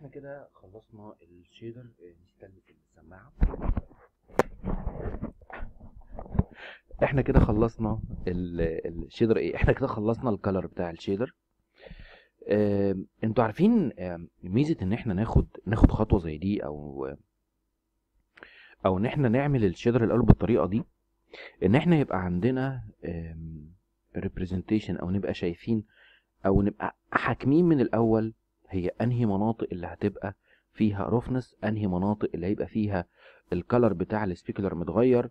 احنا كده خلصنا الشيدر آه، نستلف السماعه احنا كده خلصنا الشيدر ايه احنا كده خلصنا الكلر بتاع الشيدر اه انتوا عارفين آه، ميزه ان احنا ناخد ناخد خطوه زي دي او او ان احنا نعمل الشيدر الاول بالطريقه دي ان احنا يبقى عندنا ريبريزنتيشن او نبقى شايفين او نبقى حاكمين من الاول هي انهي مناطق اللي هتبقى فيها رفنس انهي مناطق اللي هيبقى فيها الكلر بتاع السبيكولر متغير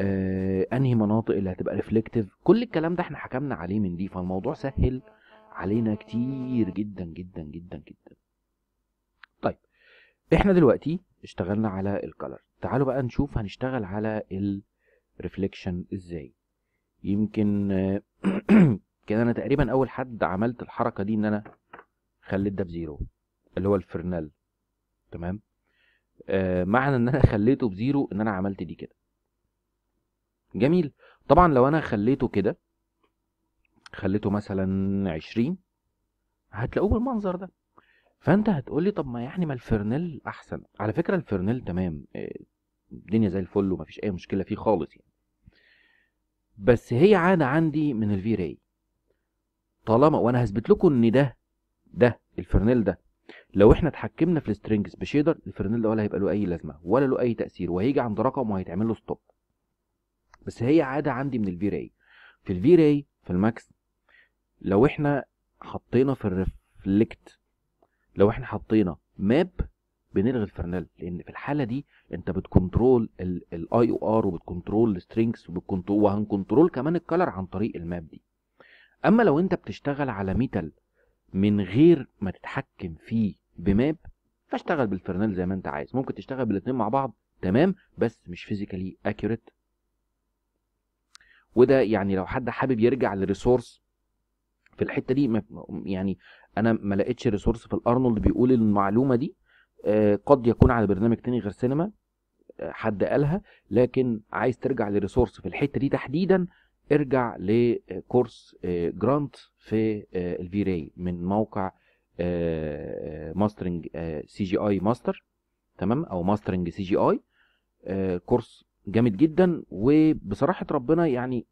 آه انهي مناطق اللي هتبقى ريفلكتيف كل الكلام ده احنا حكمنا عليه من دي فالموضوع سهل علينا كتير جدا جدا جدا جدا طيب احنا دلوقتي اشتغلنا على الكلر تعالوا بقى نشوف هنشتغل على الريفليكشن ازاي يمكن آه، كده انا تقريبا اول حد عملت الحركه دي ان انا خليت ده بزيرو اللي هو الفرنال تمام آه معنى ان انا خليته بزيرو ان انا عملت دي كده جميل طبعا لو انا خليته كده خليته مثلا 20 هتلاقوه بالمنظر ده فانت هتقول لي طب ما يعني ما الفرنل احسن على فكره الفرنل تمام آه، الدنيا زي الفل ومفيش اي مشكله فيه خالص يعني بس هي عاده عندي من الفي راي طالما وانا هثبت لكم ان ده ده الفرنيل ده لو احنا اتحكمنا في السترنجز بشيدر الفرنيل ده ولا هيبقى له اي لازمه ولا له اي تاثير وهيجي عند رقم وهيتعمل له ستوب بس هي عاده عندي من الفي راي في الفي راي في الماكس لو احنا حطينا في الريفلكت لو احنا حطينا ماب بنلغي الفرنال لان في الحاله دي انت بتكنترول الاي او ار وبتكنترول السترينجز وبتكنترول وهنكنترول كمان الكلر عن طريق الماب دي اما لو انت بتشتغل على ميتال من غير ما تتحكم فيه بماب فاشتغل بالفرنال زي ما انت عايز ممكن تشتغل بالاثنين مع بعض تمام بس مش فيزيكالي اكيوريت وده يعني لو حد حابب يرجع لريسورس في الحته دي يعني انا ما لقيتش ريسورس في الارنولد بيقول المعلومه دي آه، قد يكون على برنامج تاني غير سينما آه، حد قالها لكن عايز ترجع لريسورس في الحته دي تحديدا ارجع لكورس جرانت آه، في آه، الفيراي من موقع ماسترنج سي جي اي ماستر تمام او ماسترنج سي جي اي كورس جامد جدا وبصراحه ربنا يعني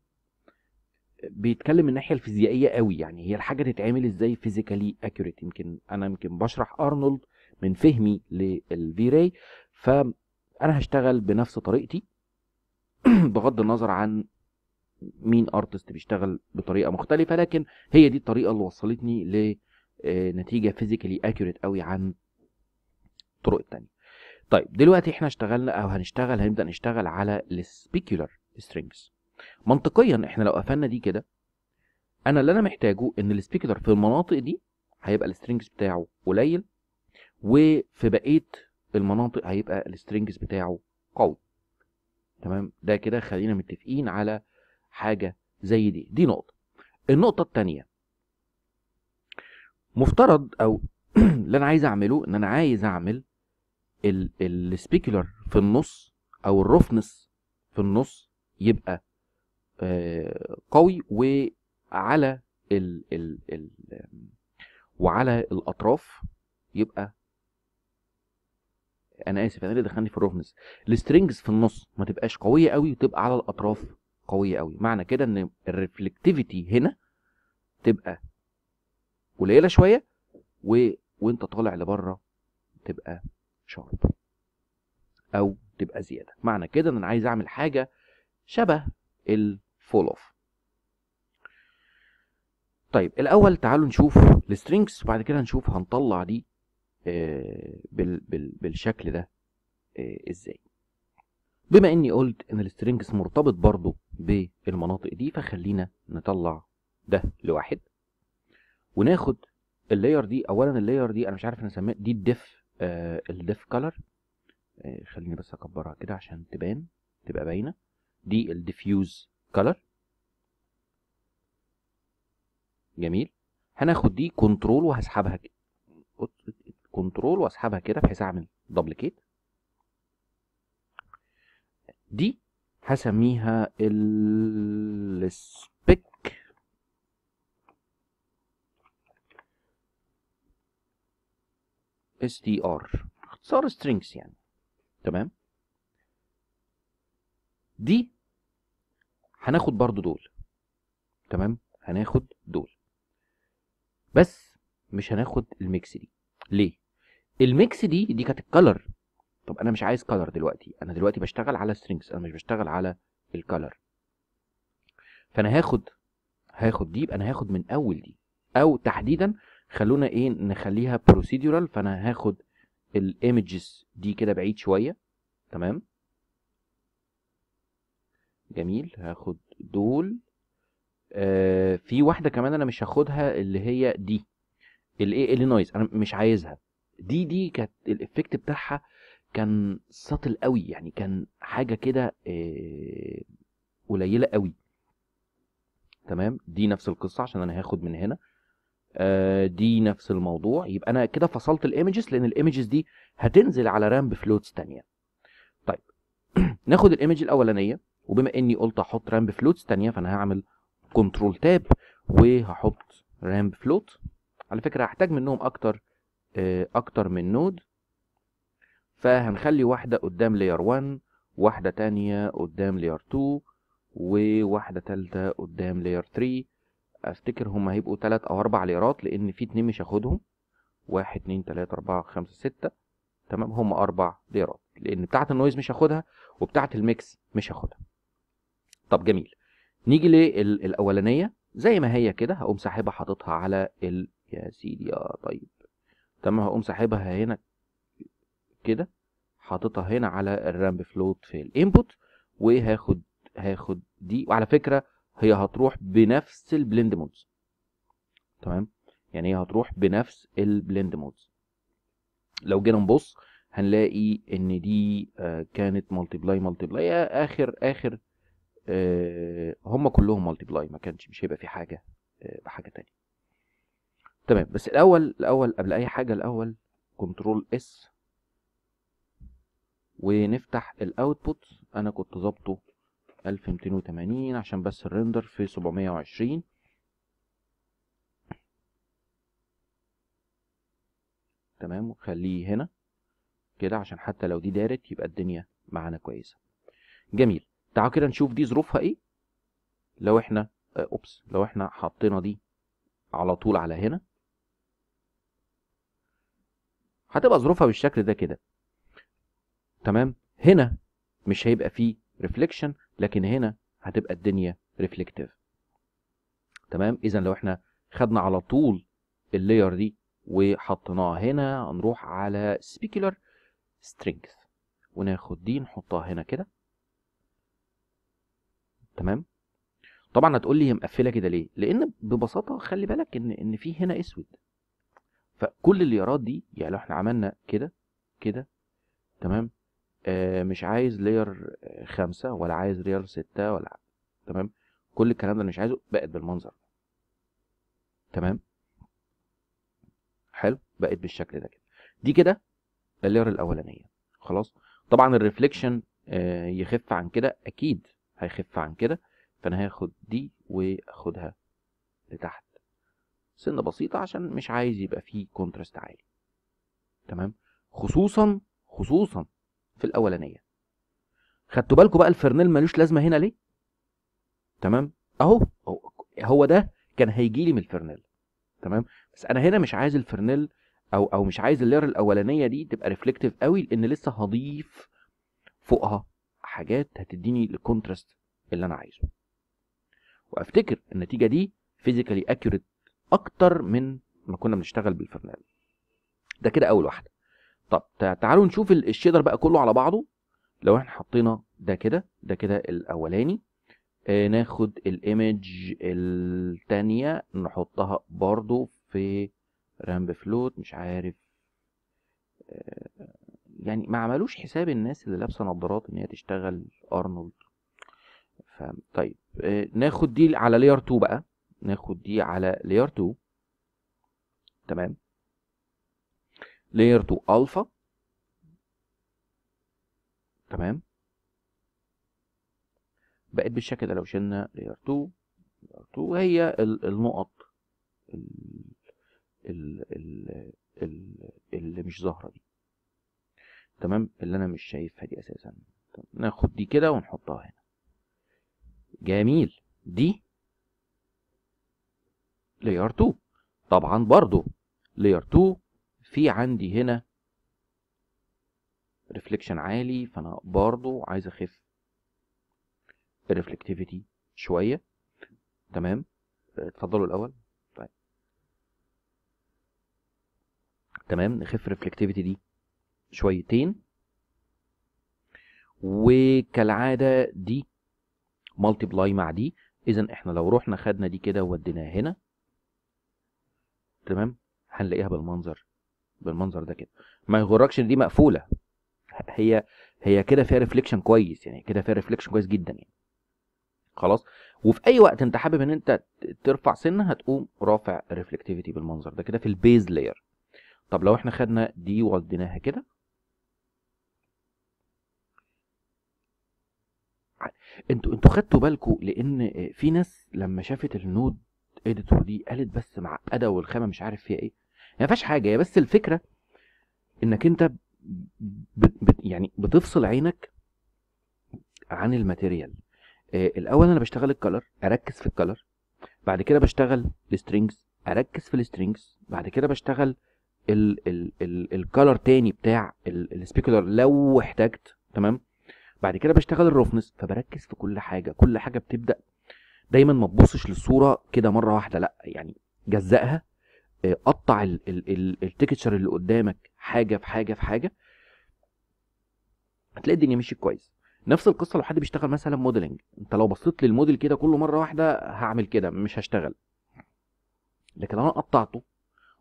بيتكلم من الناحيه الفيزيائيه قوي يعني هي الحاجه تتعمل ازاي فيزيكالي اكيوريت يمكن انا يمكن بشرح ارنولد من فهمي للفيراي فانا هشتغل بنفس طريقتي بغض النظر عن مين ارتست بيشتغل بطريقه مختلفه لكن هي دي الطريقه اللي وصلتني لنتيجه فيزيكالي اكيوريت قوي عن الطرق التانية طيب دلوقتي احنا اشتغلنا او هنشتغل هنبدا نشتغل على السبيكولار سترينجز منطقيا احنا لو قفلنا دي كده انا اللي انا محتاجه ان السبيكولار في المناطق دي هيبقى السترينجز بتاعه قليل وفي بقيه المناطق هيبقى السترينجز بتاعه قوي تمام ده كده خلينا متفقين على حاجه زي دي دي نقطه النقطه الثانيه مفترض او اللي انا عايز اعمله ان انا عايز اعمل السبيكولر في النص او الرفنس في النص يبقى آه، قوي وعلى ال ال ال وعلى الاطراف يبقى انا اسف انا اللي دخلني في الرفنس السترنجز في النص ما تبقاش قويه قوي وتبقى على الاطراف قويه قوي معنى كده ان الريفلكتيفيتي هنا تبقى قليله شويه و... وانت طالع لبره تبقى شارب او تبقى زياده معنى كده ان انا عايز اعمل حاجه شبه الفول اوف طيب الاول تعالوا نشوف السترينجز وبعد كده نشوف هنطلع دي آه، بالشكل ده آه، ازاي بما اني قلت ان السترينجز مرتبط برضو بالمناطق دي فخلينا نطلع ده لواحد وناخد اللاير دي اولا اللاير دي انا مش عارف انا سميت دي الدف آه الدف كلر آه خليني بس اكبرها كده عشان تبان تبقى باينه دي الديفيوز كلر جميل هناخد دي كنترول وهسحبها كده كنترول واسحبها كده بحيث اعمل دبليكيت دي هسميها السبيك اس دي ار اختصار strings يعني تمام دي هناخد برضو دول تمام هناخد دول بس مش هناخد الميكس دي ليه الميكس دي دي كانت الكالر طب انا مش عايز كلر دلوقتي انا دلوقتي بشتغل على سترينجز انا مش بشتغل على الكلر فانا هاخد هاخد دي يبقى انا هاخد من اول دي او تحديدا خلونا ايه نخليها بروسيدورال فانا هاخد الايمجز دي كده بعيد شويه تمام جميل هاخد دول آه في واحده كمان انا مش هاخدها اللي هي دي الايه اللي نويز انا مش عايزها دي دي كانت الايفكت بتاعها كان سطل قوي يعني كان حاجه كده آه، قليله قوي تمام دي نفس القصه عشان انا هاخد من هنا آه، دي نفس الموضوع يبقى انا كده فصلت الايمجز لان الايمجز دي هتنزل على رام بفلوتس ثانيه طيب ناخد الايمج الاولانيه وبما اني قلت احط رام بفلوتس ثانيه فانا هعمل كنترول تاب وهحط رام بفلوت على فكره هحتاج منهم اكتر آه، اكتر من نود فهنخلي واحدة قدام لير 1 واحدة تانية قدام لير 2 وواحدة تالتة قدام لير 3 افتكر هما هيبقوا تلات او اربع ليرات لان في اتنين مش هاخدهم واحد اتنين تلاتة اربعة خمسة ستة تمام هما اربع ليرات لان بتاعة النويز مش هاخدها وبتاعة الميكس مش هاخدها طب جميل نيجي للاولانية زي ما هي كده هقوم ساحبها حاططها على ال يا سيدي يا طيب تمام هقوم ساحبها هنا كده حاططها هنا على الرامب فلوت في الانبوت وهاخد هاخد دي وعلى فكره هي هتروح بنفس البلند مودز تمام يعني هي هتروح بنفس البلند مودز لو جينا نبص هنلاقي ان دي آه، كانت ملتي بلاي بلاي اخر اخر آه، هم كلهم ملتي بلاي ما كانش مش هيبقى في حاجه آه، بحاجه تانية تمام بس الاول الاول قبل اي حاجه الاول كنترول اس ونفتح الاوتبوت انا كنت ظابطه 1280 عشان بس الريندر في 720 تمام وخليه هنا كده عشان حتى لو دي دارت يبقى الدنيا معانا كويسه جميل تعالوا كده نشوف دي ظروفها ايه لو احنا آه، اوبس لو احنا حطينا دي على طول على هنا هتبقى ظروفها بالشكل ده كده تمام هنا مش هيبقى فيه ريفليكشن لكن هنا هتبقى الدنيا ريفليكتيف تمام اذا لو احنا خدنا على طول اللاير دي وحطيناها هنا هنروح على specular strength وناخد دي نحطها هنا كده تمام طبعا هتقول لي هي مقفله كده ليه لان ببساطه خلي بالك ان ان في هنا اسود فكل الليارات دي يعني لو احنا عملنا كده كده تمام آه، مش عايز لير خمسة ولا عايز لير ستة ولا تمام كل الكلام ده انا مش عايزه بقت بالمنظر ده تمام حلو بقت بالشكل ده كده دي كده اللير الاولانيه خلاص طبعا الريفليكشن آه، يخف عن كده اكيد هيخف عن كده فانا هاخد دي واخدها لتحت سنه بسيطه عشان مش عايز يبقى فيه كونتراست عالي تمام خصوصا خصوصا في الاولانيه خدتوا بالكم بقى الفرنيل ملوش لازمه هنا ليه تمام اهو هو ده كان هيجي لي من الفرنيل تمام بس انا هنا مش عايز الفرنيل او او مش عايز اللير الاولانيه دي تبقى ريفلكتيف قوي لان لسه هضيف فوقها حاجات هتديني الكونتراست اللي انا عايزه وافتكر النتيجه دي فيزيكالي اكيوريت اكتر من ما كنا بنشتغل بالفرنال ده كده اول واحده طب تعالوا نشوف الشيدر بقى كله على بعضه لو احنا حطينا ده كده ده كده الاولاني آه ناخد الايمج الثانيه نحطها برضو في رامب فلوت مش عارف آه يعني ما عملوش حساب الناس اللي لابسه نظارات ان هي تشتغل ارنولد طيب آه ناخد دي على لير 2 بقى ناخد دي على لير 2 تمام layer 2 الفا تمام بقت بالشكل ده لو شلنا layer 2 لاير 2 هي النقط اللي مش ظاهره دي تمام اللي انا مش شايفها دي اساسا ناخد دي كده ونحطها هنا جميل دي layer 2 طبعا برضو layer 2 في عندي هنا ريفليكشن عالي فانا برضو عايز اخف الريفلكتيفيتي شويه تمام اتفضلوا الاول طيب تمام نخف الريفلكتيفيتي دي شويتين وكالعاده دي مالتي بلاي مع دي اذا احنا لو رحنا خدنا دي كده وديناها هنا تمام هنلاقيها بالمنظر بالمنظر ده كده ما يغركش ان دي مقفوله هي هي كده فيها ريفليكشن كويس يعني كده فيها ريفليكشن كويس جدا يعني خلاص وفي اي وقت انت حابب ان انت ترفع سنه هتقوم رافع ريفلكتيفيتي بالمنظر ده كده في البيز لاير طب لو احنا خدنا دي وديناها كده انتوا انتوا خدتوا بالكم لان في ناس لما شافت النود اديتور دي قالت بس معقده والخامه مش عارف فيها ايه ما فيهاش حاجه هي بس الفكره انك انت بت بت يعني بتفصل عينك عن الماتيريال آه، الاول انا بشتغل الكلر اركز في الكلر بعد كده بشتغل السترينجز اركز في السترينجز بعد كده بشتغل الكلر تاني بتاع السبيكولر لو احتجت تمام بعد كده بشتغل الروفنس فبركز في كل حاجه كل حاجه بتبدا دايما ما تبصش للصوره كده مره واحده لا يعني جزأها آه، قطع التكتشر اللي قدامك حاجه في حاجه في حاجه هتلاقي الدنيا مشيت كويس نفس القصه لو حد بيشتغل مثلا موديلنج انت لو بصيت للموديل كده كله مره واحده هعمل كده مش هشتغل لكن انا قطعته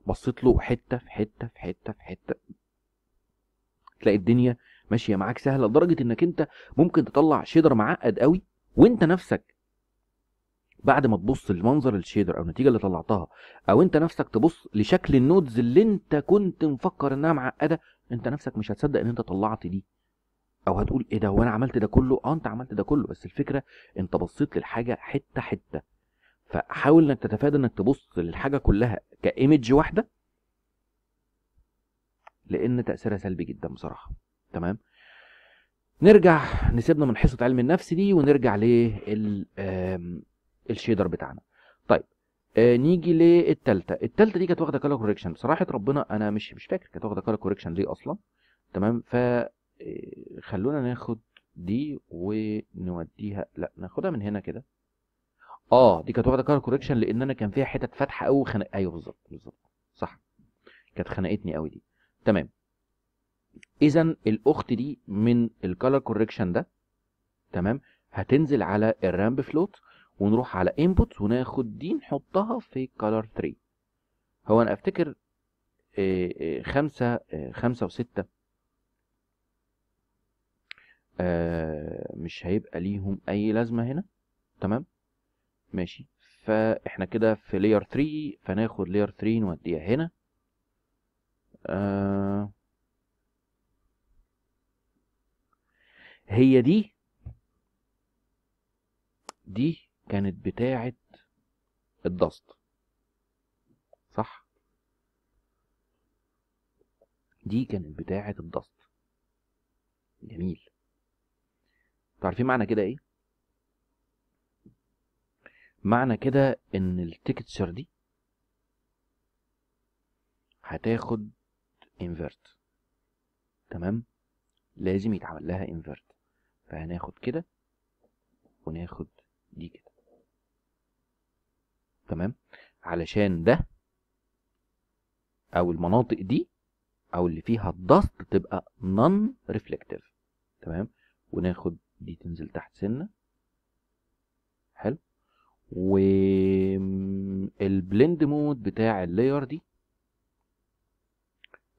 بصيت له حته في حته في حته في حته تلاقي الدنيا ماشيه معاك سهله لدرجه انك انت ممكن تطلع شيدر معقد قوي وانت نفسك بعد ما تبص لمنظر الشيدر او النتيجه اللي طلعتها او انت نفسك تبص لشكل النودز اللي انت كنت مفكر انها معقده انت نفسك مش هتصدق ان انت طلعت دي او هتقول ايه ده هو انا عملت ده كله اه انت عملت ده كله بس الفكره انت بصيت للحاجه حته حته فحاول انك تتفادى انك تبص للحاجه كلها كايمج واحده لان تاثيرها سلبي جدا بصراحه تمام نرجع نسيبنا من حصه علم النفس دي ونرجع ل الشيدر بتاعنا طيب آه نيجي للتالتة التالتة دي كانت واخده كلر كوريكشن بصراحه ربنا انا مش مش فاكر كانت واخده كلر كوريكشن ليه اصلا تمام ف آه، خلونا ناخد دي ونوديها لا ناخدها من هنا كده اه دي كانت واخده كلر كوريكشن لان انا كان فيها حتت فاتحه قوي خنق ايوه بالظبط بالظبط صح كانت خنقتني قوي دي تمام اذا الاخت دي من الكلر كوريكشن ده تمام هتنزل على الرامب فلوت ونروح على input وناخد دي نحطها في color 3 هو انا افتكر آه، آه، خمسة آه، خمسة وستة مش هيبقى ليهم اي لازمة هنا تمام ماشي فاحنا كده في layer 3 فناخد layer 3 نوديها هنا هي دي دي كانت بتاعة الدست صح دي كانت بتاعة الدست جميل تعرفين معنى كده ايه معنى كده ان التكتشر دي هتاخد انفرت تمام لازم يتعمل لها انفرت فهناخد كده وناخد دي كده تمام علشان ده او المناطق دي او اللي فيها الضغط تبقى نون ريفلكتيف تمام وناخد دي تنزل تحت سنه حلو والبلند مود بتاع اللاير دي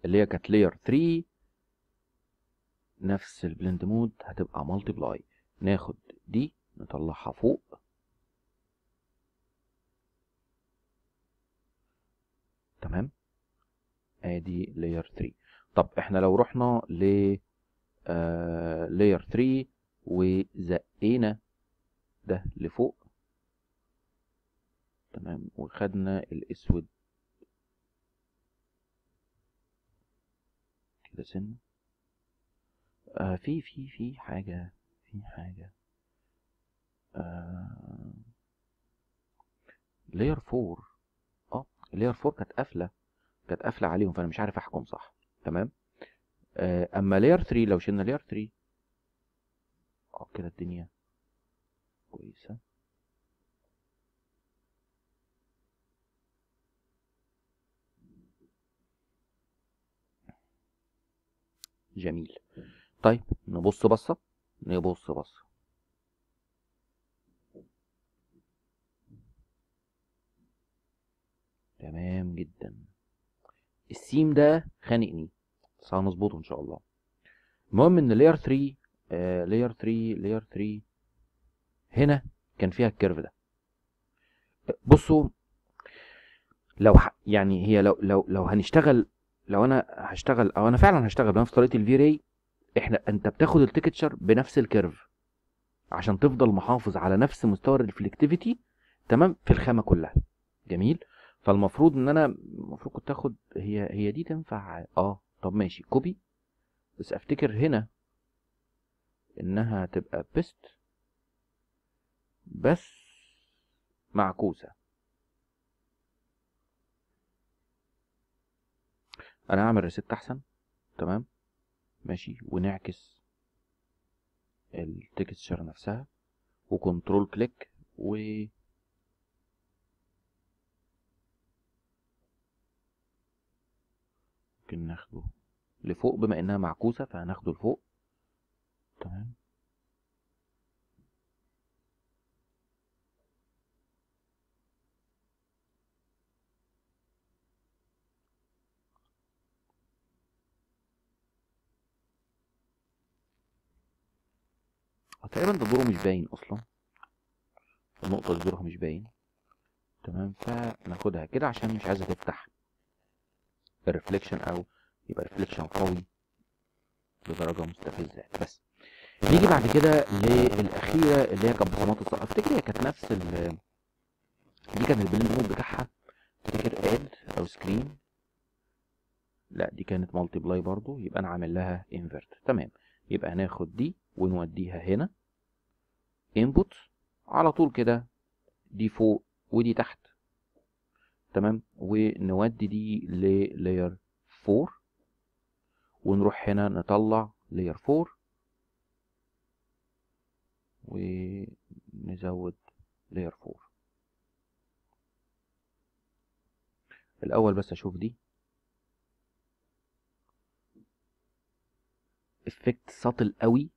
اللي هي كانت لاير 3 نفس البلند مود هتبقى مالتي بلاي ناخد دي نطلعها فوق تمام ادي لاير 3 طب احنا لو رحنا ل لاير آه، 3 وزقينا ده لفوق تمام وخدنا الاسود كده سن آه في في في حاجه في حاجه آه لاير 4 اللير 4 كانت قافله كانت قافله عليهم فانا مش عارف احكم صح تمام آه، اما لير 3 لو شلنا لير 3 اه كده الدنيا كويسه جميل طيب نبص بصه نبص بصه تمام جدا السيم ده خانقني بس هنظبطه ان شاء الله المهم ان لاير 3 آه لاير 3 لاير 3 هنا كان فيها الكيرف ده بصوا لو ح... يعني هي لو لو لو هنشتغل لو انا هشتغل او انا فعلا هشتغل بنفس طريقه الفي راي احنا انت بتاخد التكتشر بنفس الكيرف عشان تفضل محافظ على نفس مستوى الريفلكتيفيتي تمام في الخامه كلها جميل فالمفروض ان انا المفروض كنت اخد هي هي دي تنفع اه طب ماشي كوبي بس افتكر هنا انها تبقى بيست بس معكوسة انا هعمل ريست احسن تمام ماشي ونعكس التكستشر نفسها وكنترول كليك و ممكن ناخده لفوق بما انها معكوسه فهناخده لفوق تمام آه، تقريبا ده دوره مش باين اصلا النقطه دي دورها مش باين تمام فناخدها كده عشان مش عايزه تفتح الريفليكشن او يبقى ريفليكشن قوي بدرجه مستفزه بس نيجي بعد كده للاخيره اللي هي كانت الصقر افتكر هي كانت نفس ال دي كانت البلند مود بتاعها افتكر اد او سكرين لا دي كانت مالتي بلاي برضو يبقى انا عامل لها انفرت تمام يبقى هناخد دي ونوديها هنا انبوت على طول كده دي فوق ودي تحت تمام ونودي دي للاير 4 ونروح هنا نطلع لاير 4 ونزود لاير 4 الاول بس اشوف دي افكت سطل قوي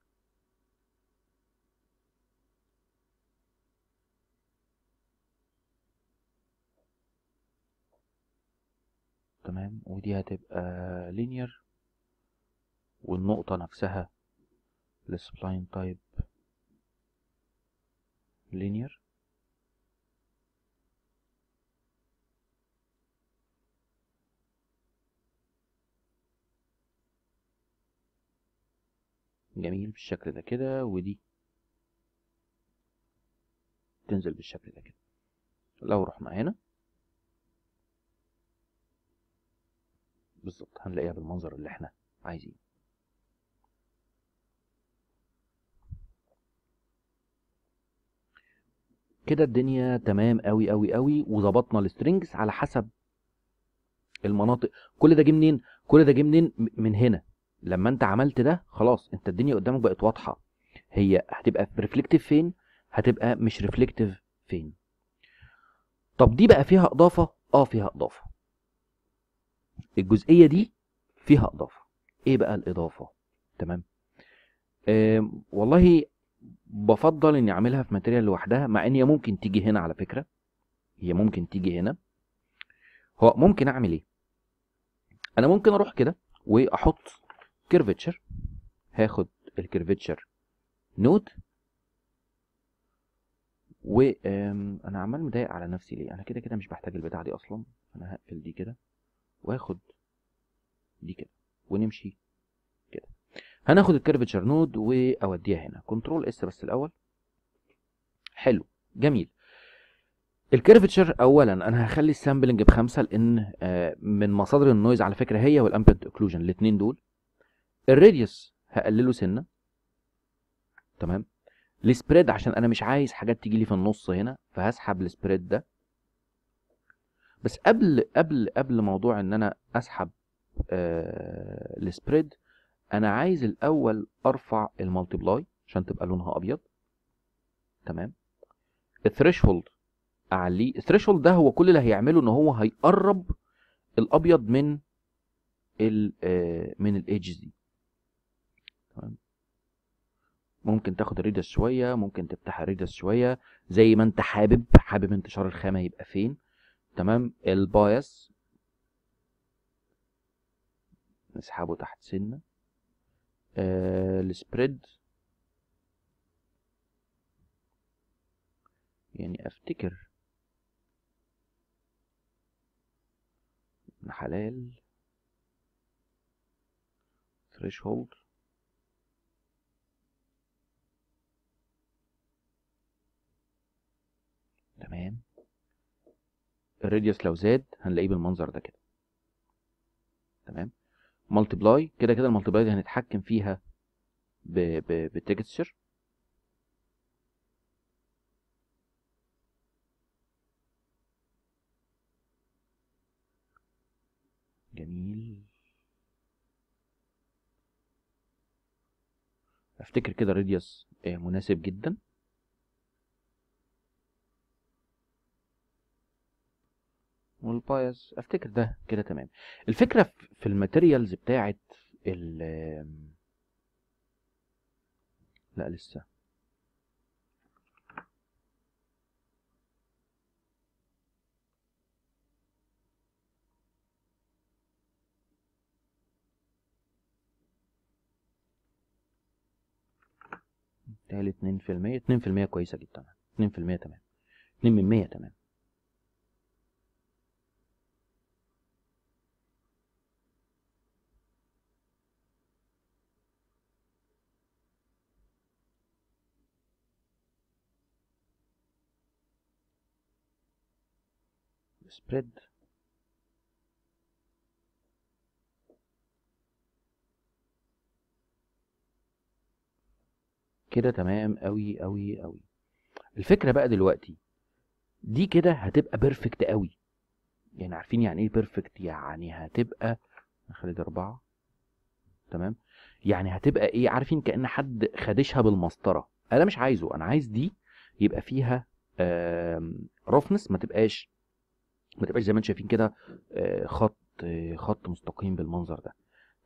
تمام ودي هتبقى لينير والنقطة نفسها السبلاين تايب لينير جميل بالشكل ده كده ودي تنزل بالشكل ده كده لو رحنا هنا بالظبط هنلاقيها بالمنظر اللي احنا عايزينه كده الدنيا تمام قوي قوي قوي وظبطنا السترنجز على حسب المناطق كل ده جه منين كل ده جه منين من هنا لما انت عملت ده خلاص انت الدنيا قدامك بقت واضحه هي هتبقى ريفلكتيف فين هتبقى مش ريفلكتيف فين طب دي بقى فيها اضافه اه فيها اضافه الجزئيه دي فيها اضافه ايه بقى الاضافه تمام آه والله بفضل اني اعملها في ماتيريال لوحدها مع ان هي ممكن تيجي هنا على فكره هي ممكن تيجي هنا هو ممكن اعمل ايه انا ممكن اروح كده واحط كيرفتشر هاخد الكيرفتشر نود و انا عمال مضايق على نفسي ليه انا كده كده مش بحتاج البتاعه دي اصلا انا هقفل دي كده واخد دي كده ونمشي كده هناخد الكيرفتشر نود واوديها هنا كنترول اس بس الاول حلو جميل الكيرفتشر اولا انا هخلي السامبلنج بخمسه لان آه، من مصادر النويز على فكره هي والامبيانت اوكلوجن الاثنين دول الراديوس هقلله سنه تمام السبريد عشان انا مش عايز حاجات تيجي لي في النص هنا فهسحب السبريد ده بس قبل قبل قبل موضوع ان انا اسحب آه السبريد انا عايز الاول ارفع بلاي عشان تبقى لونها ابيض تمام الثريشولد اعليه الثريشولد ده هو كل اللي هيعمله ان هو هيقرب الابيض من ال آه، من الايدجز دي تمام ممكن تاخد الريدس شويه ممكن تفتح الريدس شويه زي ما انت حابب حابب انتشار الخامه يبقى فين تمام البايس نسحبه تحت سنه آه السبريد يعني افتكر حلال ثريشولد تمام الراديوس لو زاد هنلاقيه بالمنظر ده كده تمام ملتبلاي كده كده الملتبلاي دي هنتحكم فيها بالتكستشر جميل افتكر كده راديوس آه، مناسب جدا والبايس افتكر ده كده تمام الفكره في الماتيريالز بتاعه ال لا لسه تالي 2% 2% كويسه جدا 2% تمام 2 تمام سبريد كده تمام قوي قوي قوي الفكره بقى دلوقتي دي كده هتبقى بيرفكت قوي يعني عارفين يعني ايه بيرفكت يعني هتبقى نخلي دي اربعه تمام يعني هتبقى ايه عارفين كان حد خدشها بالمسطره انا مش عايزه انا عايز دي يبقى فيها رفنس ما تبقاش ما تبقاش زي ما انتم شايفين كده آه، خط خط مستقيم بالمنظر ده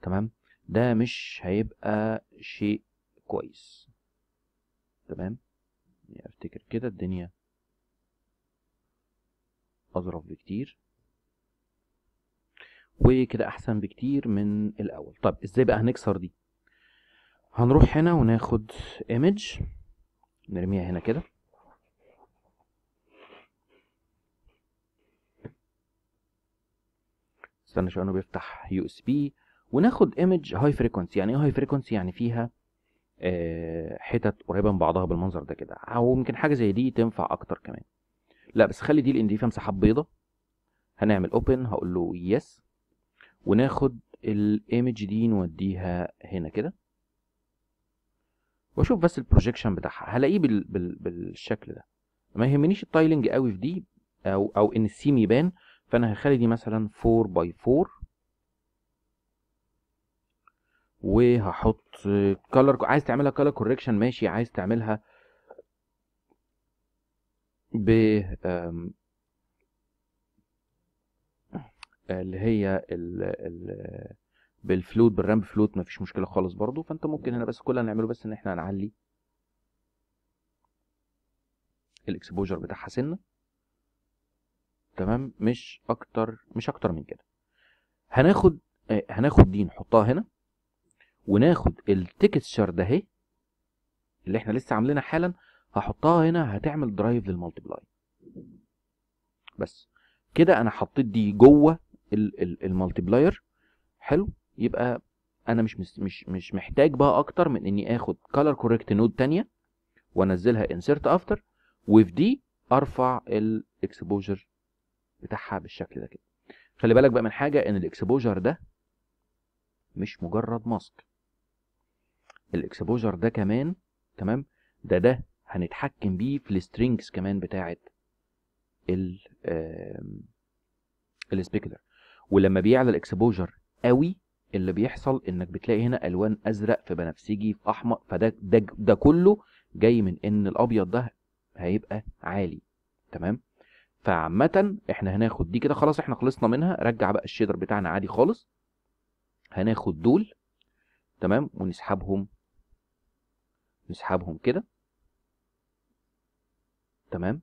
تمام ده مش هيبقى شيء كويس تمام يعني افتكر كده الدنيا اظرف بكتير وكده احسن بكتير من الاول طب ازاي بقى هنكسر دي هنروح هنا وناخد ايمج نرميها هنا كده استنى شويه انا بيفتح يو اس بي وناخد ايمج هاي فريكونسي يعني ايه هاي فريكونسي يعني فيها آه، حتت قريبه من بعضها بالمنظر ده كده او ممكن حاجه زي دي تنفع اكتر كمان لا بس خلي دي فيها مساحات بيضه هنعمل اوبن هقول له يس وناخد الايمج دي نوديها هنا كده واشوف بس البروجيكشن بتاعها هلاقيه بال... بال... بالشكل ده ما يهمنيش التايلنج قوي في دي او او ان السيم يبان فأنا هخلي دي مثلا 4 باي 4 وهحط كولر عايز تعملها كولر كوريكشن ماشي عايز تعملها ب اللي هي ال ال بالفلوت بالرامب فلوت مفيش مشكله خالص برضو فانت ممكن هنا بس كل اللي هنعمله بس ان احنا هنعلي الاكسبوجر بتاعها سنه تمام مش اكتر مش اكتر من كده هناخد آه، هناخد دي نحطها هنا وناخد التكستشر ده اهي اللي احنا لسه عاملينها حالا هحطها هنا هتعمل درايف للمالتبلاي بس كده انا حطيت دي جوه المالتبلاير حلو يبقى انا مش مش مش محتاج بقى اكتر من اني اخد كلر كوريكت نود ثانيه وانزلها انسرت افتر وفي دي ارفع الاكسبوجر بتاعها بالشكل ده كده خلي بالك بقى من حاجه ان الاكسبوجر ده مش مجرد ماسك الاكسبوجر ده كمان تمام ده ده هنتحكم بيه في السترينجز كمان بتاعه ال السبيكلر ولما بيعلى الاكسبوجر قوي اللي بيحصل انك بتلاقي هنا الوان ازرق في بنفسجي في احمر فده ده ده كله جاي من ان الابيض ده هيبقى عالي تمام فعامة احنا هناخد دي كده خلاص احنا خلصنا منها رجع بقى الشيدر بتاعنا عادي خالص هناخد دول تمام ونسحبهم نسحبهم كده تمام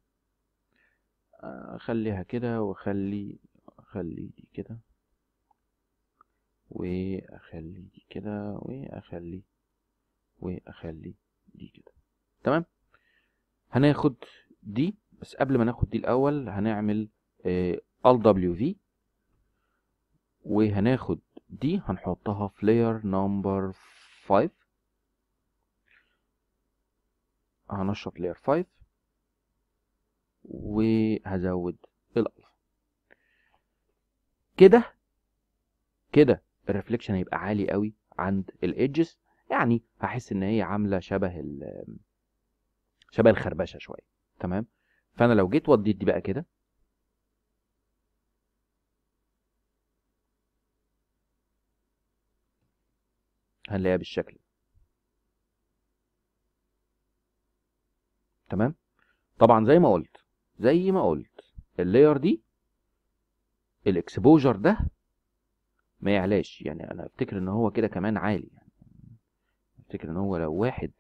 آه، اخليها كده واخلي اخلي دي كده واخلي دي كده واخلي واخلي دي كده تمام هناخد دي بس قبل ما ناخد دي الاول هنعمل ال دبليو في وهناخد دي هنحطها في layer number 5 هنشط layer 5 وهزود الالف كده كده الريفليكشن هيبقى عالي قوي عند الايدجز يعني هحس ان هي عامله شبه شبه الخربشه شويه تمام فانا لو جيت وديت دي بقى كده هنلاقيها بالشكل تمام طبعا زي ما قلت زي ما قلت اللاير دي الاكسبوجر ده ما يعلاش يعني انا افتكر ان هو كده كمان عالي يعني افتكر ان هو لو واحد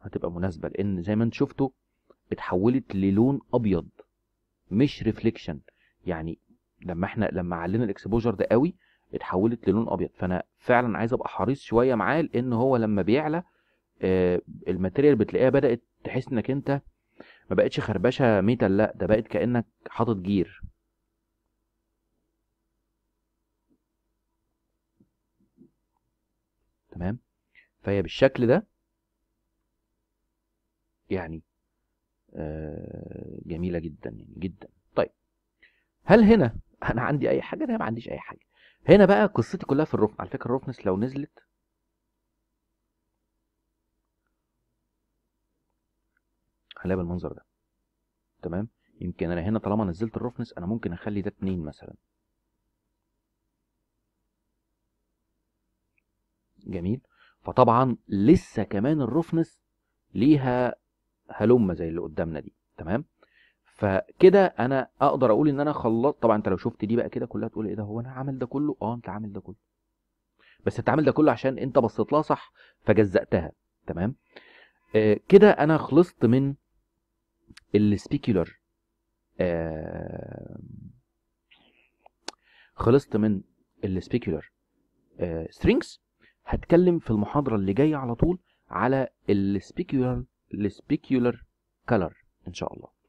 هتبقى مناسبه لان زي ما انت شفتوا اتحولت للون ابيض مش ريفليكشن يعني لما احنا لما علينا الاكسبوجر ده قوي اتحولت للون ابيض فانا فعلا عايز ابقى حريص شويه معاه لان هو لما بيعلى آه الماتيريال بتلاقيها بدات تحس انك انت ما بقتش خربشه ميتال لا ده بقت كانك حاطط جير تمام فهي بالشكل ده يعني آه، جميله جدا يعني جدا طيب هل هنا انا عندي اي حاجه انا ما عنديش اي حاجه هنا بقى قصتي كلها في الرفن على فكره الرفنس لو نزلت هلاقي بالمنظر ده تمام يمكن انا هنا طالما نزلت الرفنس انا ممكن اخلي ده اتنين مثلا جميل فطبعا لسه كمان الرفنس ليها هلم زي اللي قدامنا دي تمام فكده انا اقدر اقول ان انا خلصت طبعا انت لو شفت دي بقى كده كلها تقول ايه ده هو انا عامل ده كله اه انت عامل ده كله بس انت عامل ده كله عشان انت بصيت لها صح فجزأتها تمام آه كده انا خلصت من السبيكيولر آه خلصت من السبيكيولر سترينجز آه، هتكلم في المحاضرة اللي جاية على طول على السبيكيولر السبيكيولر كلر ان شاء الله